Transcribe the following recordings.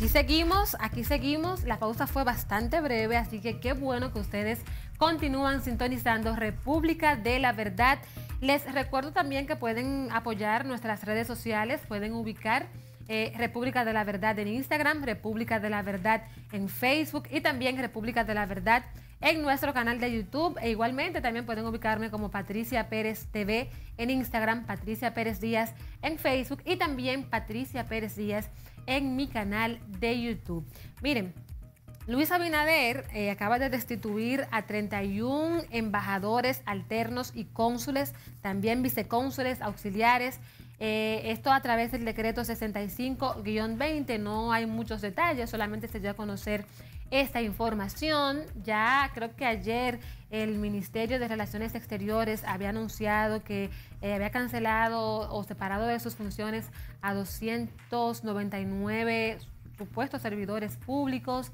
aquí seguimos, aquí seguimos. La pausa fue bastante breve, así que qué bueno que ustedes continúan sintonizando República de la Verdad. Les recuerdo también que pueden apoyar nuestras redes sociales, pueden ubicar eh, República de la Verdad en Instagram, República de la Verdad en Facebook y también República de la Verdad en nuestro canal de YouTube. E igualmente también pueden ubicarme como Patricia Pérez TV en Instagram, Patricia Pérez Díaz en Facebook y también Patricia Pérez Díaz en mi canal de YouTube. Miren, Luis Abinader eh, acaba de destituir a 31 embajadores alternos y cónsules, también vicecónsules, auxiliares. Eh, esto a través del decreto 65-20. No hay muchos detalles, solamente se dio a conocer esta información. Ya creo que ayer el Ministerio de Relaciones Exteriores había anunciado que eh, había cancelado o separado de sus funciones a 299 supuestos servidores públicos.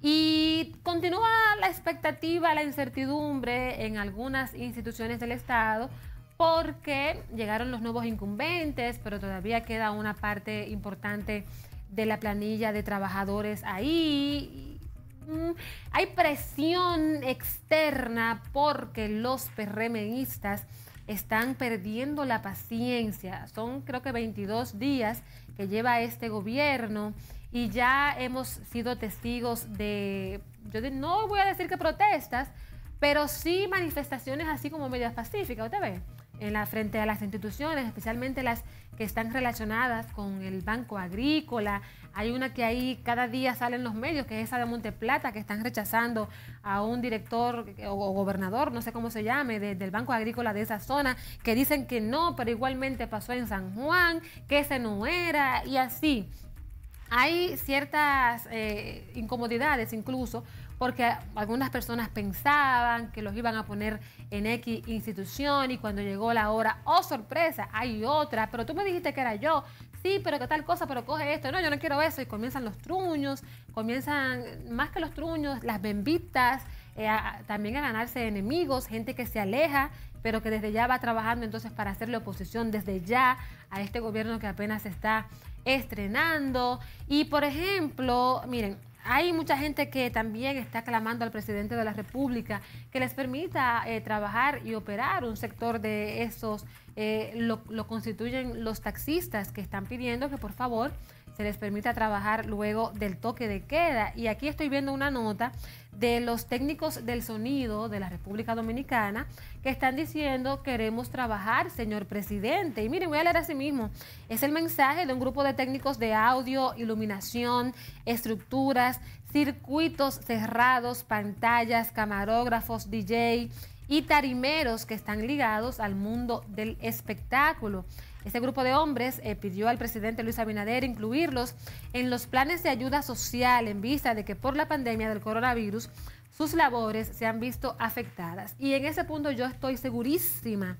Y continúa la expectativa, la incertidumbre en algunas instituciones del Estado porque llegaron los nuevos incumbentes, pero todavía queda una parte importante de la planilla de trabajadores ahí Mm, hay presión externa porque los perremeístas están perdiendo la paciencia. Son creo que 22 días que lleva este gobierno y ya hemos sido testigos de, yo no voy a decir que protestas, pero sí manifestaciones así como medias pacíficas, ¿usted ve? en la, frente a las instituciones, especialmente las que están relacionadas con el Banco Agrícola. Hay una que ahí cada día sale en los medios, que es esa de Monteplata, que están rechazando a un director o, gobernador, no sé cómo se llame, del Banco Agrícola de esa zona, que dicen que no, pero igualmente pasó en San Juan, que ese no era, y así. Hay ciertas eh, incomodidades incluso porque algunas personas pensaban que los iban a poner en X institución y cuando llegó la hora, oh sorpresa, hay otra, pero tú me dijiste que era yo, sí, pero qué tal cosa, pero coge esto, no, yo no quiero eso, y comienzan los truños, comienzan más que los truños, las bembitas, eh, también a ganarse enemigos, gente que se aleja, pero que desde ya va trabajando entonces para hacerle oposición desde ya a este gobierno que apenas está estrenando. Y por ejemplo, miren, hay mucha gente que también está clamando al presidente de la República que les permita eh, trabajar y operar un sector de esos, eh, lo, lo constituyen los taxistas que están pidiendo que por favor se les permita trabajar luego del toque de queda. Y aquí estoy viendo una nota de los técnicos del sonido de la República Dominicana que están diciendo queremos trabajar, señor presidente. Y miren, voy a leer así mismo. Es el mensaje de un grupo de técnicos de audio, iluminación, estructuras, circuitos cerrados, pantallas, camarógrafos, DJ y tarimeros que están ligados al mundo del espectáculo. Este grupo de hombres eh, pidió al presidente Luis Abinader incluirlos en los planes de ayuda social en vista de que por la pandemia del coronavirus sus labores se han visto afectadas. Y en ese punto yo estoy segurísima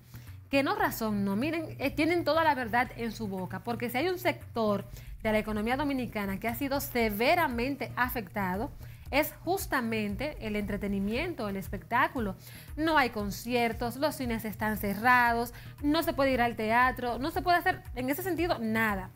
que no razón, no, miren, eh, tienen toda la verdad en su boca, porque si hay un sector de la economía dominicana que ha sido severamente afectado, es justamente el entretenimiento, el espectáculo. No hay conciertos, los cines están cerrados, no se puede ir al teatro, no se puede hacer en ese sentido nada.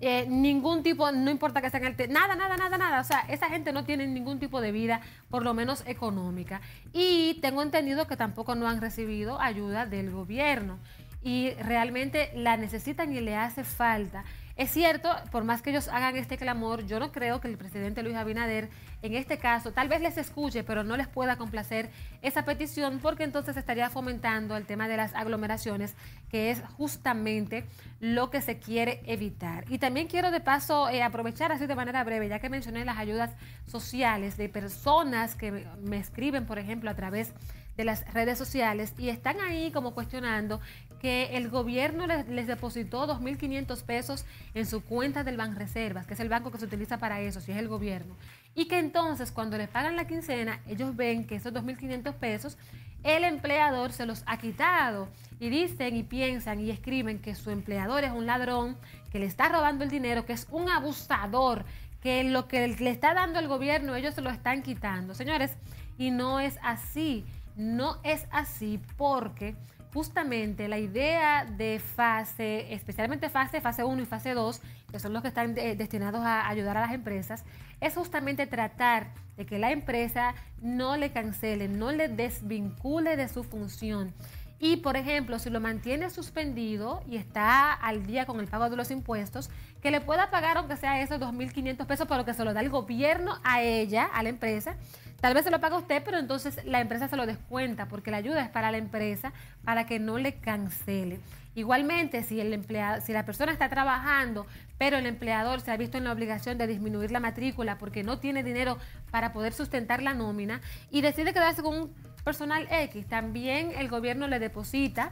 Eh, ningún tipo, no importa que sean el nada, nada, nada, nada. O sea, esa gente no tiene ningún tipo de vida, por lo menos económica. Y tengo entendido que tampoco no han recibido ayuda del gobierno. Y realmente la necesitan y le hace falta. Es cierto, por más que ellos hagan este clamor, yo no creo que el presidente Luis Abinader en este caso tal vez les escuche, pero no les pueda complacer esa petición porque entonces estaría fomentando el tema de las aglomeraciones, que es justamente lo que se quiere evitar. Y también quiero de paso eh, aprovechar así de manera breve, ya que mencioné las ayudas sociales de personas que me escriben, por ejemplo, a través de las redes sociales y están ahí como cuestionando que el gobierno les, depositó 2.500 pesos en su cuenta del Banco Reservas, que es el banco que se utiliza para eso, si es el gobierno. Y que entonces cuando les pagan la quincena, ellos ven que esos 2.500 pesos el empleador se los ha quitado y dicen y piensan y escriben que su empleador es un ladrón, que le está robando el dinero, que es un abusador, que lo que le está dando el gobierno ellos se lo están quitando. Señores, y no es así, no es así porque justamente la idea de fase, especialmente fase, fase 1 y fase 2, que son los que están eh, destinados a ayudar a las empresas, es justamente tratar de que la empresa no le cancele, no le desvincule de su función. Y, por ejemplo, si lo mantiene suspendido y está al día con el pago de los impuestos, que le pueda pagar, aunque sea esos 2.500 pesos, lo que se lo da el gobierno a ella, a la empresa, Tal vez se lo paga usted, pero entonces la empresa se lo descuenta porque la ayuda es para la empresa para que no le cancele. Igualmente, si el empleado, si la persona está trabajando, pero el empleador se ha visto en la obligación de disminuir la matrícula porque no tiene dinero para poder sustentar la nómina y decide quedarse con un personal X, también el gobierno le deposita,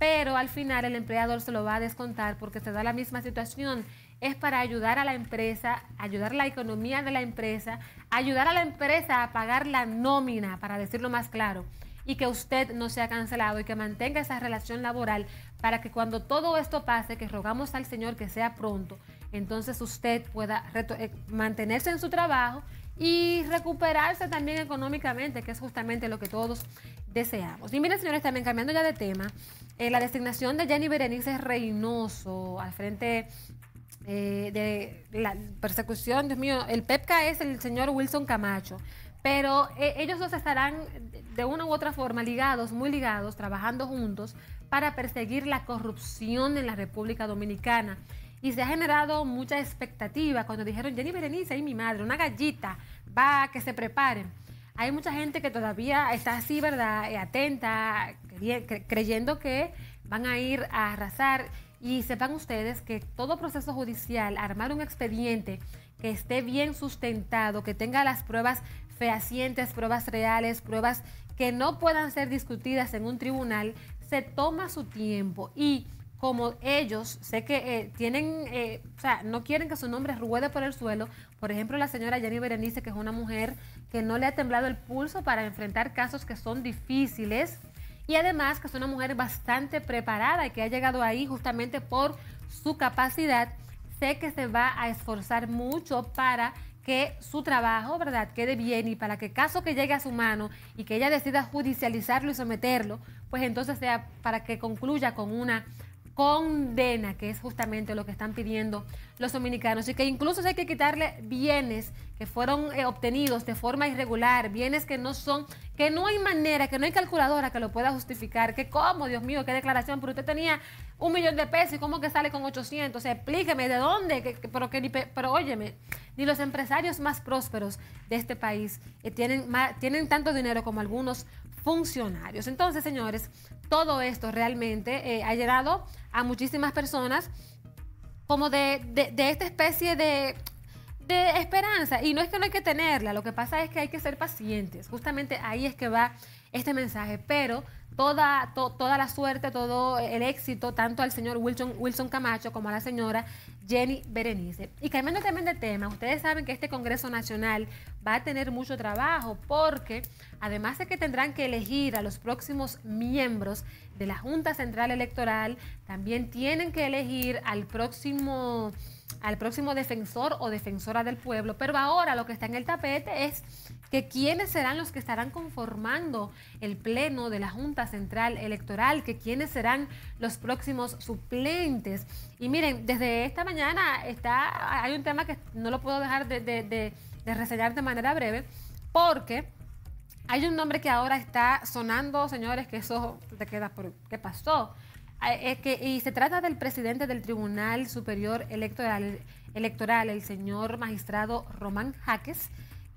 pero al final el empleador se lo va a descontar porque se da la misma situación es para ayudar a la empresa, ayudar a la economía de la empresa, ayudar a la empresa a pagar la nómina, para decirlo más claro, y que usted no sea cancelado y que mantenga esa relación laboral para que cuando todo esto pase, que rogamos al Señor que sea pronto, entonces usted pueda eh, mantenerse en su trabajo y recuperarse también económicamente, que es justamente lo que todos deseamos. Y miren, señores, también cambiando ya de tema, eh, la designación de Jenny Berenice Reynoso al frente de la persecución, Dios mío, el PEPCA es el señor Wilson Camacho. Pero eh, ellos dos estarán de una u otra forma ligados, muy ligados, trabajando juntos para perseguir la corrupción en la República Dominicana. Y se ha generado mucha expectativa cuando dijeron Jenny Berenice ahí mi madre, una gallita, va, que se preparen. Hay mucha gente que todavía está así, ¿verdad? Eh, atenta, creyendo que van a ir a arrasar. Y sepan ustedes que todo proceso judicial, armar un expediente que esté bien sustentado, que tenga las pruebas fehacientes, pruebas reales, pruebas que no puedan ser discutidas en un tribunal, se toma su tiempo y como ellos, sé que eh, tienen, eh, o sea, no quieren que su nombre ruede por el suelo. Por ejemplo, la señora Jenny Berenice, que es una mujer que no le ha temblado el pulso para enfrentar casos que son difíciles, y además que es una mujer bastante preparada y que ha llegado ahí justamente por su capacidad. Sé que se va a esforzar mucho para que su trabajo, ¿verdad?, quede bien y para que caso que llegue a su mano y que ella decida judicializarlo y someterlo, pues entonces sea para que concluya con una condena, que es justamente lo que están pidiendo los dominicanos, y que incluso si hay que quitarle bienes que fueron eh, obtenidos de forma irregular, bienes que no son, que no hay manera, que no hay calculadora que lo pueda justificar, que cómo, Dios mío, qué declaración, pero usted tenía un millón de pesos y cómo que sale con 800, explíqueme de dónde, pero, que, pero óyeme, ni los empresarios más prósperos de este país eh, tienen, tienen tanto dinero como algunos funcionarios. Entonces, señores, todo esto realmente eh, ha llegado a muchísimas personas como de esta especie de de esperanza. Y no es que no hay que tenerla, lo que pasa es que hay que ser pacientes. Justamente ahí es que va este mensaje. Pero toda, toda la suerte, todo el éxito, tanto al señor Wilson, Wilson Camacho como a la señora Jenny Berenice. Y cambiando también de tema, ustedes saben que este Congreso Nacional va a tener mucho trabajo porque además de que tendrán que elegir a los próximos miembros de la Junta Central Electoral, también tienen que elegir al próximo al próximo defensor o defensora del pueblo, pero ahora lo que está en el tapete es que quiénes serán los que estarán conformando el pleno de la Junta Central Electoral, que quiénes serán los próximos suplentes. Y miren, desde esta mañana está, hay un tema que no lo puedo dejar de, de, de, de manera breve, porque hay un nombre que ahora está sonando, señores, que eso te queda por qué pasó Ah, y se trata del presidente del Tribunal Superior Electoral, Electoral, el señor magistrado Román Jaques,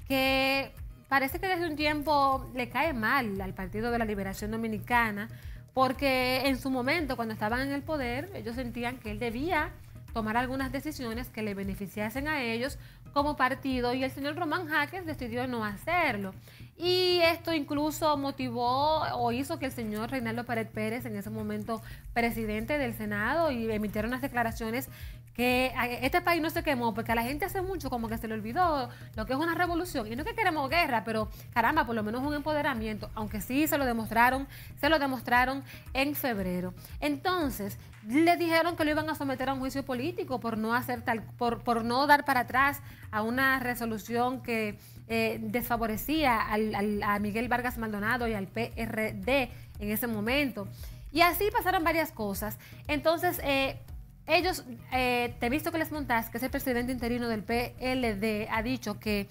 que parece que desde un tiempo le cae mal al Partido de la Liberación Dominicana, porque en su momento, cuando estaban en el poder, ellos sentían que él debía tomar algunas decisiones que le beneficiasen a ellos como partido y el señor Román Jaques decidió no hacerlo. Y esto incluso motivó o hizo que el señor Reinaldo Pared Pérez, en ese momento presidente del Senado, y emitieron unas declaraciones que este país no se quemó, porque a la gente hace mucho como que se le olvidó lo que es una revolución. Y no es que queremos guerra, pero caramba, por lo menos un empoderamiento, aunque sí se lo demostraron, se lo demostraron en febrero. Entonces, le dijeron que lo iban a someter a un juicio político por no hacer tal, por, no dar para atrás a una resolución que eh, desfavorecía al, a Miguel Vargas Maldonado y al PRD en ese momento. Y así pasaron varias cosas. Entonces, eh, ellos, eh, te he visto que les montás, que es el presidente interino del PLD, ha dicho que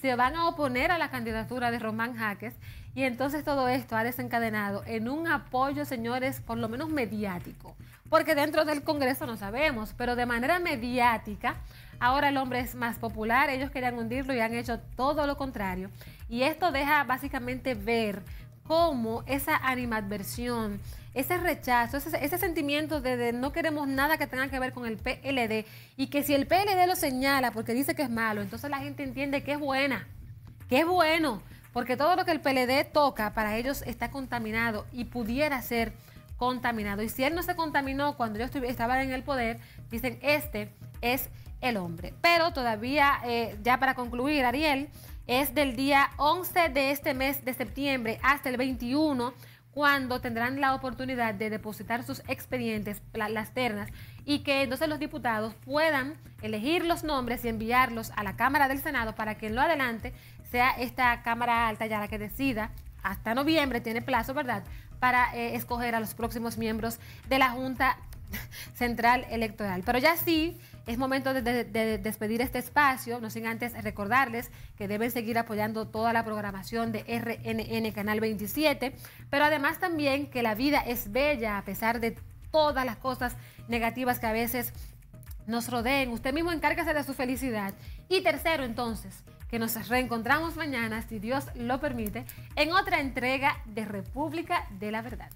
se van a oponer a la candidatura de Román Jaques. Y entonces todo esto ha desencadenado en un apoyo, señores, por lo menos mediático porque dentro del Congreso no sabemos, pero de manera mediática, ahora el hombre es más popular, ellos querían hundirlo y han hecho todo lo contrario. Y esto deja básicamente ver cómo esa animadversión, ese rechazo, ese, sentimiento de, de, no queremos nada que tenga que ver con el PLD y que si el PLD lo señala porque dice que es malo, entonces la gente entiende que es buena, que es bueno, porque todo lo que el PLD toca para ellos está contaminado y pudiera ser contaminado. Y si él no se contaminó cuando yo estaba en el poder, dicen, este es el hombre. Pero todavía, eh, ya para concluir, Ariel, es del día 11 de este mes de septiembre hasta el 21 cuando tendrán la oportunidad de depositar sus expedientes, las ternas, y que entonces los diputados puedan elegir los nombres y enviarlos a la Cámara del Senado para que en lo adelante sea esta Cámara Alta ya la que decida, hasta noviembre tiene plazo, ¿verdad?, para eh, escoger a los próximos miembros de la Junta Central Electoral. Pero ya sí, es momento de, despedir este espacio, no sin antes recordarles que deben seguir apoyando toda la programación de RNN Canal 27, pero además también que la vida es bella a pesar de todas las cosas negativas que a veces nos rodeen. Usted mismo encárgase de su felicidad. Y tercero, entonces, que nos reencontramos mañana, si Dios lo permite, en otra entrega de República de la Verdad.